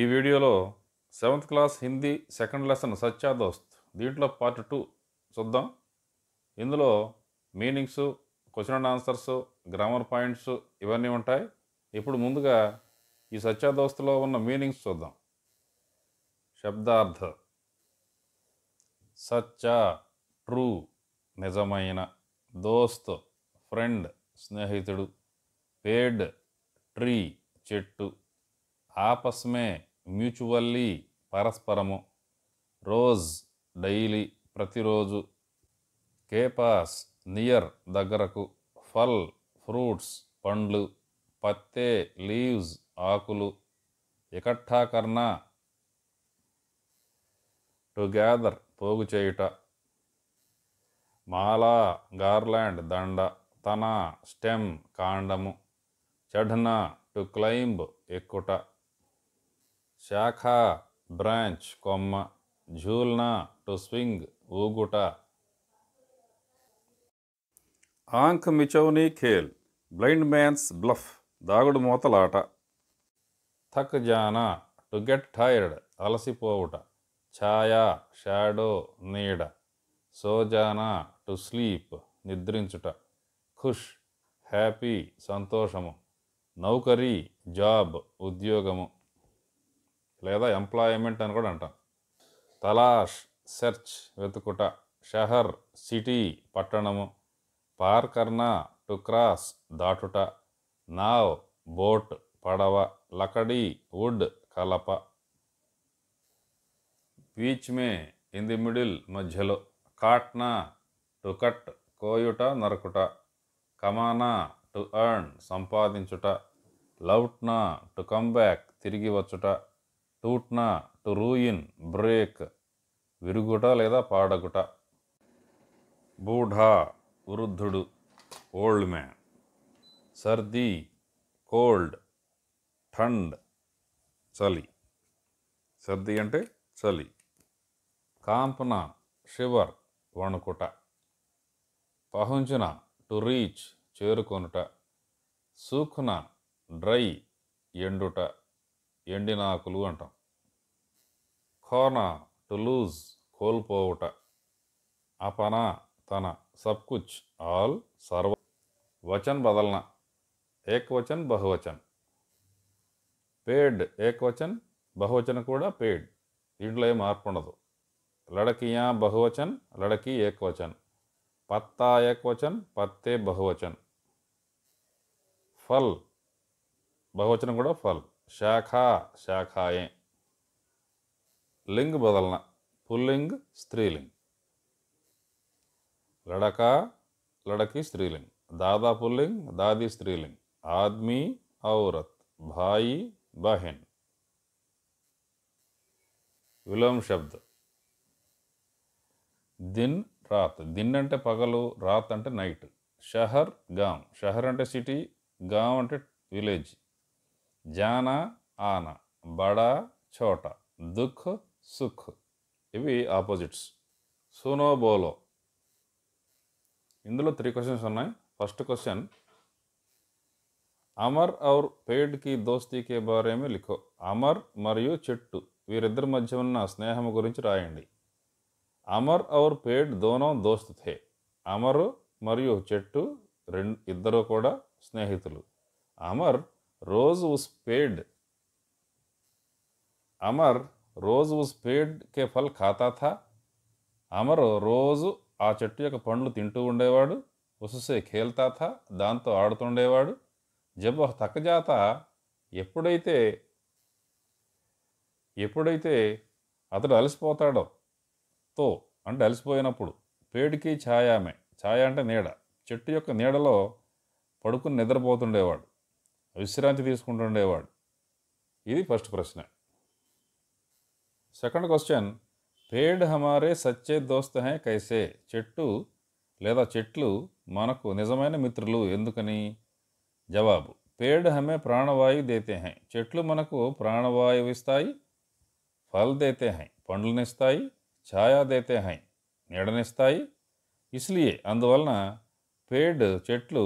ఈ వీడియోలో seventh class Hindi second lesson సత్యా దోస్త్ దీంట్లో పార్ట్ టూ చూద్దాం ఇందులో meanings question and answers grammar points ఇవన్నీ ఉంటాయి ఇప్పుడు ముందుగా ఈ సత్యా దోస్తులో ఉన్న మీనింగ్స్ చూద్దాం శబ్దార్థ సచ్చా ట్రూ నిజమైన దోస్త్ ఫ్రెండ్ స్నేహితుడు పేడ్ ట్రీ చెట్టు ఆపస్మే మ్యూచువల్లీ పరస్పరము రోజ్ డైలీ ప్రతిరోజు కేపాస్ నియర్ దగ్గరకు ఫల్ ఫ్రూట్స్ పండ్లు పత్తే లీవ్స్ ఆకులు ఇకఠాకరణ టుగెదర్ పోగు చేయుట మాలా గార్లాండ్ దండ తన స్టెమ్ కాండము చఢ్నా టు క్లైంబ్ ఎక్కుట శాఖ బ్రాంచ్ కొమ్మ ఝూల్నా టు స్వింగ్ ఊగుట ఆంక్ మిచౌనీ ఖేల్ బ్లైండ్ మ్యాన్స్ బ్లఫ్ దాగుడు మూతలాట థక్ జానా టు గెట్ టైర్డ్ అలసిపోవుట ఛాయా షాడో నీడ సోజానా టు స్లీప్ నిద్రించుట ఖుష్ హ్యాపీ సంతోషము నౌకరీ జాబ్ ఉద్యోగము లేదా ఎంప్లాయ్మెంట్ అని కూడా అంటాం తలాష్ సెర్చ్ వెతుకుట షహర్ సిటీ పట్టణము పార్కర్నా టు క్రాస్ దాటుట నావ్ బోట్ పడవ లకడీ వుడ్ కలప బీచ్ మే ఇన్ ది మిడిల్ మధ్యలో కాట్నా టు కట్ కోయుట నరకుట కమానా టు అర్న్ సంపాదించుట లౌట్నా టు కమ్ బ్యాక్ తిరిగి వచ్చుట తూట్నా టు రూయిన్ బ్రేక్ విరుగుట లేదా పాడగుట బూఢా వృద్ధుడు ఓల్డ్ మ్యాన్ సర్ది కోల్డ్ ఠండ్ చలి సర్ది అంటే చలి కాంపన షివర్ వణుకుట పహుంచిన టు రీచ్ చేరుకొనుట సూకున డ్రై ఎండుట ఎండిన ఆకులు అంటాం ఖోనా టు లూజ్ కోల్పోవుట అపన తన సబ్ కుచ్ ఆల్ సర్వ వచన్ బదల్న ఏకవచన్ బహువచన్ పేడ్ ఏకవచన్ బహువచన కూడా పేడ్ దీంట్లో ఏం మార్పు ఉండదు లడకియా బహువచన్ లడకీ ఏకవచన్ పత్తా ఏకవచన్ పత్తే బహువచన్ ఫల్ బహువచనం కూడా ఫల్ శాఖ శాఖాయే లింగ్ బదలన పుల్లింగ్ స్త్రీలింగ్ లడక లడకి స్త్రీలింగ్ దాదా పుల్లింగ్ దాది స్త్రీలింగ్ ఆద్మీ ఔరత్ భాయి బహెన్ విలోమ శబ్ద దిన్ రాత్ దిన్ అంటే పగలు రాత్ అంటే నైట్ షహర్ గాం షహర్ అంటే సిటీ గాం అంటే విలేజ్ జానా ఆనా బడా చోట దుఃఖ్ సుఖ్ ఇవి ఆపోజిట్స్ సునో బోలో ఇందులో త్రీ క్వశ్చన్స్ ఉన్నాయి ఫస్ట్ క్వశ్చన్ అమర్ ఔర్ పేడ్ కి దోస్తీకే బారేమి లిఖో అమర్ మరియు చెట్టు వీరిద్దరి మధ్య ఉన్న స్నేహం గురించి రాయండి అమర్ ఔర్ పేడ్ దోనో దోస్త్ థే అమరు మరియు చెట్టు రెండు ఇద్దరు కూడా స్నేహితులు అమర్ రోజ్ ఉస్ पेड़ అమర్ రోజు ఉస్ పేడ్ కే ఫల్ ఖాతా థా అమర్ రోజు ఆ చెట్టు యొక్క పండ్లు తింటూ ఉండేవాడు ఉసుసే ఖేల్తా థా దాంతో ఆడుతుండేవాడు జబ్బ తక్కజాత ఎప్పుడైతే ఎప్పుడైతే అతడు అలసిపోతాడో తో అంటే అలసిపోయినప్పుడు పేడికి ఛాయామే ఛాయ అంటే నీడ చెట్టు యొక్క నీడలో పడుకుని నిద్రపోతుండేవాడు విశ్రాంతి తీసుకుంటుండేవాడు ఇది ఫస్ట్ ప్రశ్న సెకండ్ క్వశ్చన్ పేడ్ హమారే సచ్చే దోస్త్ హై కైసే చెట్టు లేదా చెట్లు మనకు నిజమైన మిత్రులు ఎందుకని జవాబు పేడ్ హమే ప్రాణవాయు దేతే హై చెట్లు మనకు ప్రాణవాయువు ఇస్తాయి ఫల్ దేతే హై పండ్లనిస్తాయి ఛాయా దేతే హై నీడనిస్తాయి ఇస్లియే అందువలన పేడ్ చెట్లు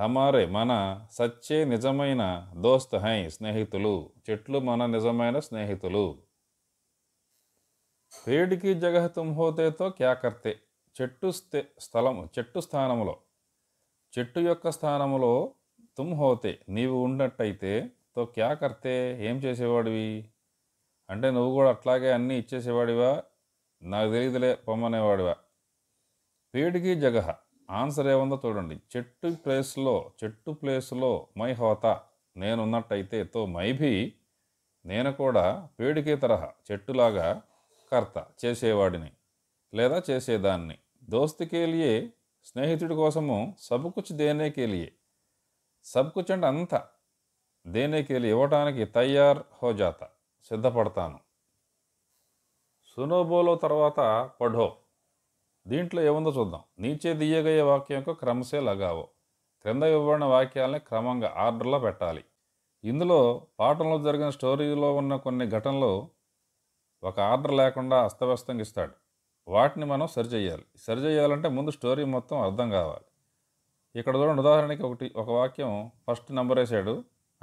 హమారే మన సచ్చే నిజమైన దోస్త్ హై స్నేహితులు చెట్లు మన నిజమైన స్నేహితులు పేడికి జగహ తుంహోతేతో క్యాకర్తే చెట్టు స్థే స్థలము చెట్టు స్థానములో చెట్టు యొక్క స్థానములో తుంహోతే నీవు ఉన్నట్టయితే తో క్యాకర్తే ఏం చేసేవాడివి అంటే నువ్వు కూడా అట్లాగే అన్నీ ఇచ్చేసేవాడివా నాకు తెలియదులే పొమ్మనేవాడివా పేడికి జగహ ఆన్సర్ ఏముందో చూడండి చెట్టు ప్లేస్లో చెట్టు ప్లేస్లో మై హోత నేనున్నట్టయితే తో మైభి నేను కూడా పేడికే తరహా చెట్టులాగా కర్త చేసేవాడిని లేదా చేసేదాన్ని దోస్తికేలియే స్నేహితుడి కోసము సబ్కుచ్ దేనేకేలియే సబ్కుచ్ అంటే అంత దేనేకేలి ఇవ్వటానికి తయార్ హోజాత సిద్ధపడతాను సునోబోలో తర్వాత పఢో దీంట్లో ఏముందో చూద్దాం నీచే దియ్యగయ్యే వాక్యంకు క్రమశే లగావో క్రింద ఇవ్వబడిన వాక్యాలని క్రమంగా ఆర్డర్లో పెట్టాలి ఇందులో పాఠంలో జరిగిన స్టోరీలో ఉన్న కొన్ని ఘటనలు ఒక ఆర్డర్ లేకుండా అస్తవ్యస్తంగా ఇస్తాడు వాటిని మనం సరిచేయాలి సరిచేయాలంటే ముందు స్టోరీ మొత్తం అర్థం కావాలి ఇక్కడ చూడండి ఉదాహరణకి ఒకటి ఒక వాక్యం ఫస్ట్ నెంబర్ వేసాడు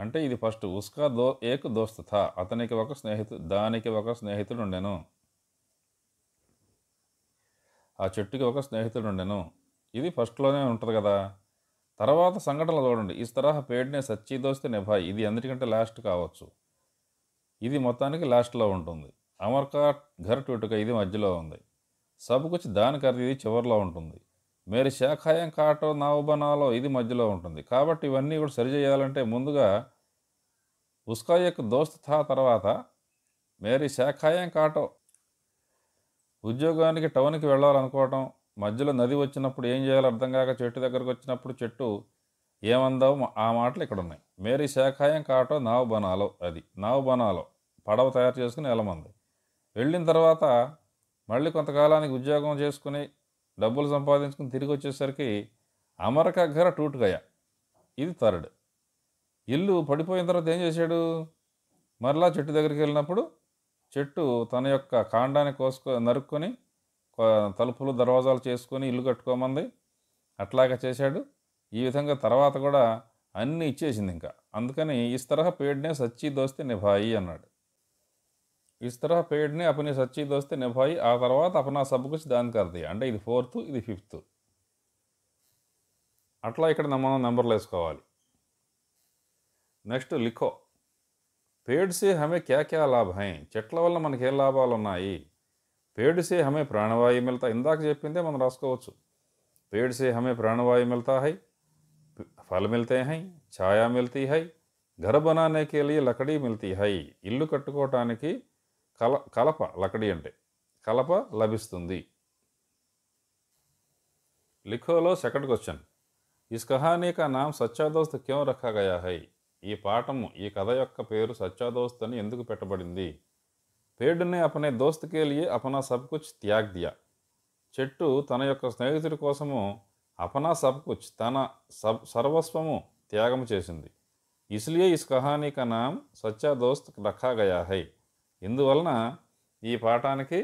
అంటే ఇది ఫస్ట్ ఉస్కా దో ఏక్ దోస్త అతనికి ఒక స్నేహితు దానికి ఒక స్నేహితుడు ఉండెను ఆ చెట్టుకి ఒక స్నేహితుడు ఉండెను ఇది ఫస్ట్లోనే ఉంటుంది కదా తర్వాత సంఘటనలు చూడండి ఈ తరహా పేడ్నే సచ్చి దోస్తే నిభాయ్ ఇది ఎందుకంటే లాస్ట్ కావచ్చు ఇది మొత్తానికి లాస్ట్లో ఉంటుంది అమర్కా ఘర్ టుటుక ఇది మధ్యలో ఉంది సబుకుచి దాని ఖరీదు ఇది చివరిలో ఉంటుంది మీరు శాఖాయం కాటో నావబనాలో ఇది మధ్యలో ఉంటుంది కాబట్టి ఇవన్నీ కూడా సరి చేయాలంటే ముందుగా ఉస్కా యొక్క దోస్త్ థా తర్వాత మేరీ శాఖాయం కాటో ఉద్యోగానికి టౌన్కి వెళ్ళాలనుకోవటం మధ్యలో నది వచ్చినప్పుడు ఏం చేయాలో అర్థం కాక చెట్టు దగ్గరకు వచ్చినప్పుడు చెట్టు ఏమందావు ఆ మాటలు ఇక్కడ ఉన్నాయి మేరీ శాఖాయం కాటో నావు బనాలో అది నావు బనాలో పడవ తయారు చేసుకుని వెళ్ళమంది వెళ్ళిన తర్వాత మళ్ళీ కొంతకాలానికి ఉద్యోగం చేసుకుని డబ్బులు సంపాదించుకుని తిరిగి వచ్చేసరికి అమరకగ్గర టూట్ టూటుగయ ఇది థర్డ్ ఇల్లు పడిపోయిన తర్వాత ఏం చేశాడు మరలా చెట్టు దగ్గరికి వెళ్ళినప్పుడు చెట్టు తన యొక్క కాండాన్ని కోసుకొని నరుక్కొని తలుపులు దర్వాజాలు చేసుకొని ఇల్లు కట్టుకోమంది అట్లాగా చేశాడు ఈ విధంగా తర్వాత కూడా అన్నీ ఇచ్చేసింది ఇంకా అందుకని ఇస్ తరహా పేడ్నే సచ్చి దోస్తే నిభాయి అన్నాడు ఇస్ తరహా పేడ్నే అపని సచ్చి దోస్తే నిభాయి ఆ తర్వాత అపనా సబ్గుచ్చి దానికి కర్ది అంటే ఇది ఫోర్త్ ఇది ఫిఫ్త్ అట్లా ఇక్కడ మనం నెంబర్లు వేసుకోవాలి నెక్స్ట్ లిఖో సే హమే క్యా క్యా లాభ హై చెట్ల వల్ల మనకి ఏం లాభాలు ఉన్నాయి సే హమే ప్రాణవాయు మిల్తా ఇందాక చెప్పిందే మనం రాసుకోవచ్చు సే హమే ప్రాణవాయు మిల్తా హై ఫల్ మిల్తే హై ఛాయా మిల్తీ హై ఘర బనానే లకడీ మిల్తీ హై ఇల్లు కట్టుకోవటానికి కల కలప లకడీ అంటే కలప లభిస్తుంది లిఖోలో సెకండ్ క్వశ్చన్ ఇస్ కహానీ కా నామ్ సచ్చా దోస్త్ दोस्त क्यों హై ఈ పాఠము ఈ కథ యొక్క పేరు సచ్చా దోస్త్ అని ఎందుకు పెట్టబడింది పేడునే అపనే దోస్తుకే లియే అపనా సబ్ కుచ్ త్యాగ్ దియా చెట్టు తన యొక్క స్నేహితుడి కోసము అపనా సబ్ కుచ్ తన సబ్ సర్వస్వము త్యాగము చేసింది ఇస్లియే ఇస్ కహానీ కనాం నామ్ సచ్చా దోస్త్ రఖా గయా హై ఇందువలన ఈ పాఠానికి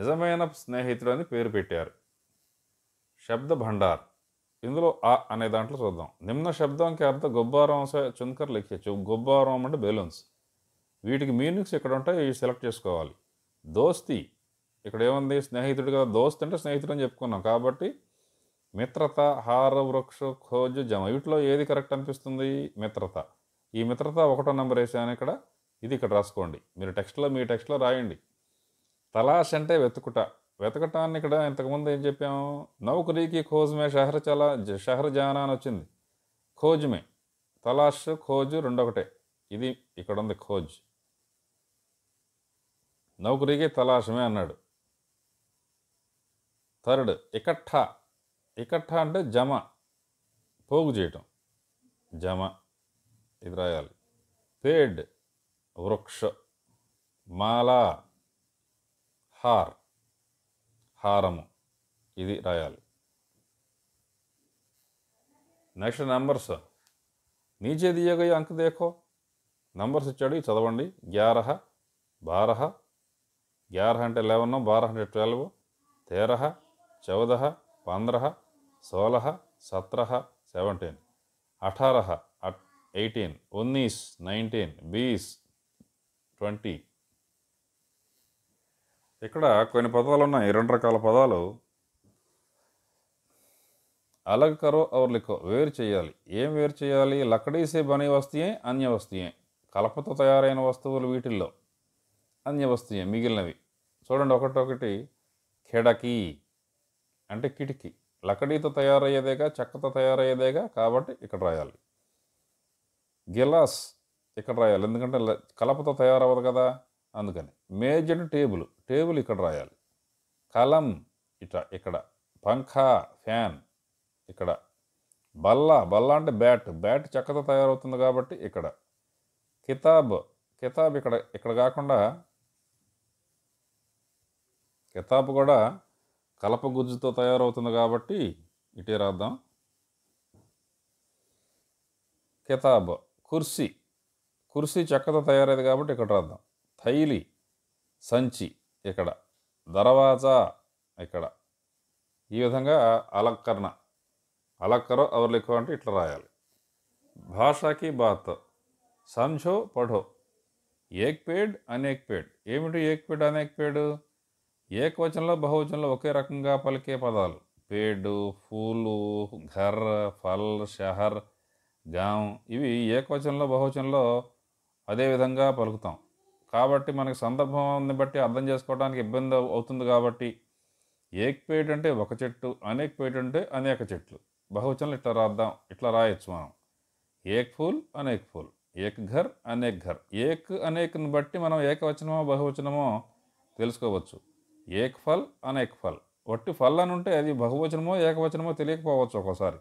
నిజమైన స్నేహితుడు అని పేరు పెట్టారు శబ్ద భండార్ ఇందులో ఆ అనే దాంట్లో చూద్దాం నిమ్న శబ్దంకి అర్థం గొబ్బారాంశ చుంకర్ లెక్కచ్చు గొబ్బారం అంటే బెలూన్స్ వీటికి మీనింగ్స్ ఇక్కడ ఉంటాయి ఇవి సెలెక్ట్ చేసుకోవాలి దోస్తి ఇక్కడ ఏముంది స్నేహితుడు కదా దోస్తి అంటే స్నేహితుడు అని చెప్పుకున్నాం కాబట్టి మిత్రత హార వృక్ష ఖోజు జమ వీటిలో ఏది కరెక్ట్ అనిపిస్తుంది మిత్రత ఈ మిత్రత ఒకటో నెంబర్ వేసాను ఇక్కడ ఇది ఇక్కడ రాసుకోండి మీరు టెక్స్ట్లో మీ టెక్స్ట్లో రాయండి తలాష్ అంటే వెతుకుట వెతకటాన్ని ఇక్కడ ఇంతకుముందు ఏం చెప్పాము నౌకరీకి ఖోజ్మే షహర్ చలా షహర్ జానా అని వచ్చింది ఖోజ్మే తలాష్ ఖోజ్ రెండొకటే ఇది ఇక్కడ ఉంది ఖోజ్ నౌకరీకి తలాషమే అన్నాడు థర్డ్ ఇకట్టా ఇకఠా అంటే జమ పోగు చేయటం జమ ఇది రాయాలి పేడ్ వృక్ష మాలా హార్ హారము ఇది రాయాలి నెక్స్ట్ నెంబర్స్ నీచే దియగా అంక దేఖో నంబర్స్ ఇచ్చాడు చదవండి గ్యారహ బారహ గ్యారహ అంటే లెవెన్ బారహ అంటే ట్వెల్వ్ తేరహ చౌదహ పంద్రహ సోలహ సత్రహ సెవెంటీన్ అఠారహ ఎయిటీన్ ఉన్నీస్ నైన్టీన్ బీస్ ట్వంటీ ఇక్కడ కొన్ని పదాలు ఉన్నాయి రెండు రకాల పదాలు అలగ్ కరో అవర్ లిఖో వేరు చేయాలి ఏం వేరు చేయాలి లక్కడీసే బనీ వస్తాయి అన్య వస్తుయే కలపతో తయారైన వస్తువులు వీటిల్లో అన్య వస్తుయే మిగిలినవి చూడండి ఒకటొకటి కిడకీ అంటే కిటికీ లక్కడీతో తయారయ్యేదేగా చెక్కతో తయారయ్యేదేగా కాబట్టి ఇక్కడ రాయాలి గిలాస్ ఇక్కడ రాయాలి ఎందుకంటే కలపతో తయారవ్వదు కదా అందుకని మేజర్ టేబుల్ టేబుల్ ఇక్కడ రాయాలి కలం ఇట ఇక్కడ పంఖా ఫ్యాన్ ఇక్కడ బల్ల బల్ల అంటే బ్యాట్ బ్యాట్ చెక్కతో తయారవుతుంది కాబట్టి ఇక్కడ కితాబ్ కితాబ్ ఇక్కడ ఇక్కడ కాకుండా కితాబ్ కూడా కలప గుజ్జుతో తయారవుతుంది కాబట్టి ఇటే రాద్దాం కితాబ్ కుర్సీ కుర్సీ చెక్కతో తయారైంది కాబట్టి ఇక్కడ రాద్దాం థైలి సంచి ఇక్కడ దర్వాజా ఇక్కడ ఈ విధంగా అలంకరణ అలక్కరో అవర్లికో అంటే ఇట్లా రాయాలి భాషకి బాత్ సంఛో పఠో ఏక్ పేడ్ అనేక్ పేడ్ ఏమిటి ఏక్ పేడ్ అనేక్ పేడ్ ఏకవచనంలో బహువచనంలో ఒకే రకంగా పలికే పదాలు పేడు పూలు ఘర్ ఫల్ షహర్ గాం ఇవి ఏకవచనంలో బహువచనంలో అదేవిధంగా పలుకుతాం కాబట్టి మనకి సందర్భాన్ని బట్టి అర్థం చేసుకోవడానికి ఇబ్బంది అవుతుంది కాబట్టి ఏక్పేట్ అంటే ఒక చెట్టు అనేక్పేట్ అంటే అనేక చెట్లు బహువచనలు ఇట్లా రాద్దాం ఇట్లా రాయొచ్చు మనం ఏక్ ఫూల్ అనేక్ ఫూల్ ఏక్ ఘర్ అనేక్ ఘర్ ఏక్ అనేక్ని బట్టి మనం ఏకవచనమో బహువచనమో తెలుసుకోవచ్చు ఏక్ ఫల్ అనేక్ ఫల్ వట్టి ఫల్ అని ఉంటే అది బహువచనమో ఏకవచనమో తెలియకపోవచ్చు ఒక్కోసారి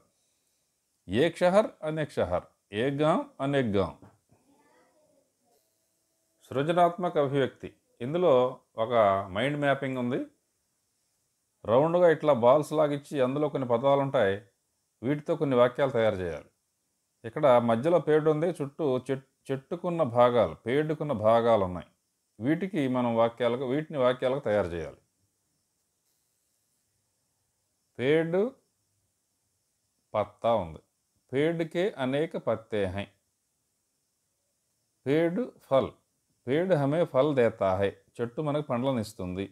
ఏక్ షహర్ అనేక్ షహర్ ఏక్ గాం అనేక్ గాం సృజనాత్మక అభివ్యక్తి ఇందులో ఒక మైండ్ మ్యాపింగ్ ఉంది రౌండ్గా ఇట్లా బాల్స్ లాగిచ్చి అందులో కొన్ని పదాలు ఉంటాయి వీటితో కొన్ని వాక్యాలు తయారు చేయాలి ఇక్కడ మధ్యలో పేడు ఉంది చుట్టూ చెట్టుకున్న భాగాలు పేడుకున్న భాగాలు ఉన్నాయి వీటికి మనం వాక్యాలుగా వీటిని వాక్యాలుగా తయారు చేయాలి పేడు పత్తా ఉంది పేడుకే అనేక పత్తే హై పేడు ఫల్ పేడు హమే ఫల్ देता చెట్టు మనకు పండ్లను ఇస్తుంది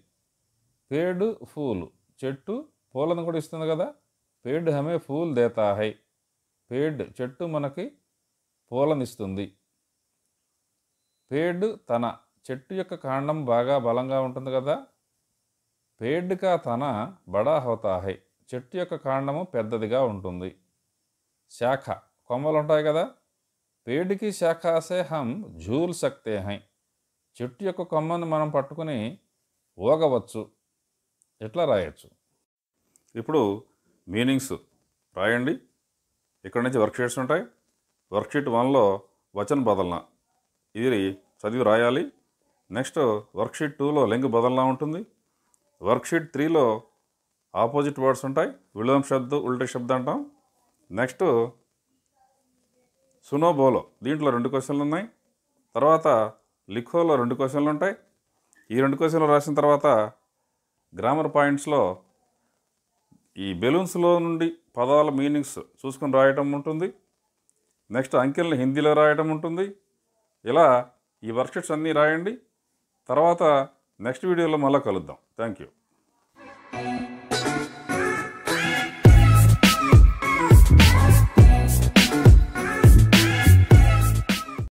పేడు ఫూలు చెట్టు పూలను కూడా ఇస్తుంది కదా పేడ్ హమే ఫూల్ దేతా హై పేడ్ చెట్టు మనకి పూలనిస్తుంది పేడ్ తన చెట్టు యొక్క కాండం బాగా బలంగా ఉంటుంది కదా పేడ్కా తన బడా హోతా హై చెట్టు యొక్క కాండము పెద్దదిగా ఉంటుంది శాఖ కొమ్మలు ఉంటాయి కదా పేడ్కి శాఖాసే హం ఝూల్ సక్తే హై చెట్టు యొక్క కొమ్మను మనం పట్టుకుని ఊగవచ్చు ఎట్లా రాయచ్చు ఇప్పుడు మీనింగ్స్ రాయండి ఇక్కడ నుంచి వర్క్షీట్స్ ఉంటాయి వర్క్షీట్ వన్లో వచన బదలన ఇది చదివి రాయాలి నెక్స్ట్ వర్క్షీట్ టూలో లింగ్ బదలనా ఉంటుంది వర్క్షీట్ త్రీలో ఆపోజిట్ వర్డ్స్ ఉంటాయి విలోమ శబ్ద ఉల్ట శబ్దం అంటాం నెక్స్ట్ సునోబోలో దీంట్లో రెండు క్వశ్చన్లు ఉన్నాయి తర్వాత లిఖోలో రెండు క్వశ్చన్లు ఉంటాయి ఈ రెండు క్వశ్చన్లు రాసిన తర్వాత గ్రామర్ పాయింట్స్లో ఈ బెలూన్స్లో నుండి పదాల మీనింగ్స్ చూసుకొని రాయటం ఉంటుంది నెక్స్ట్ అంకెల్ని హిందీలో రాయటం ఉంటుంది ఇలా ఈ వర్క్షీట్స్ అన్నీ రాయండి తర్వాత నెక్స్ట్ వీడియోలో మళ్ళీ కలుద్దాం థ్యాంక్ యూ